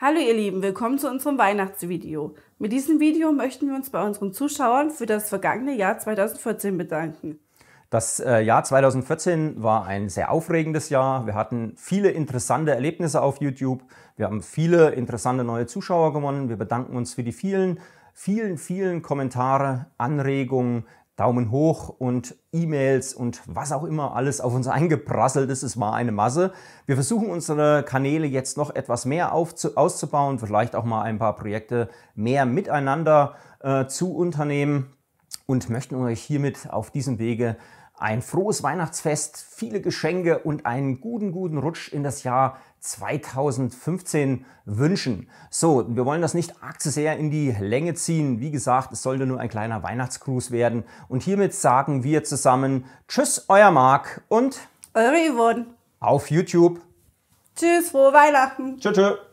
Hallo ihr Lieben, willkommen zu unserem Weihnachtsvideo. Mit diesem Video möchten wir uns bei unseren Zuschauern für das vergangene Jahr 2014 bedanken. Das äh, Jahr 2014 war ein sehr aufregendes Jahr. Wir hatten viele interessante Erlebnisse auf YouTube. Wir haben viele interessante neue Zuschauer gewonnen. Wir bedanken uns für die vielen, vielen, vielen Kommentare, Anregungen, Daumen hoch und E-Mails und was auch immer alles auf uns eingeprasselt ist. Es war eine Masse. Wir versuchen unsere Kanäle jetzt noch etwas mehr auszubauen, vielleicht auch mal ein paar Projekte mehr miteinander äh, zu unternehmen und möchten euch hiermit auf diesem Wege ein frohes Weihnachtsfest, viele Geschenke und einen guten, guten Rutsch in das Jahr 2015 wünschen. So, wir wollen das nicht arg zu sehr in die Länge ziehen. Wie gesagt, es sollte nur ein kleiner Weihnachtsgruß werden. Und hiermit sagen wir zusammen Tschüss, euer Marc und eure Yvonne auf YouTube. Tschüss, frohe Weihnachten. Tschüss. tschüss.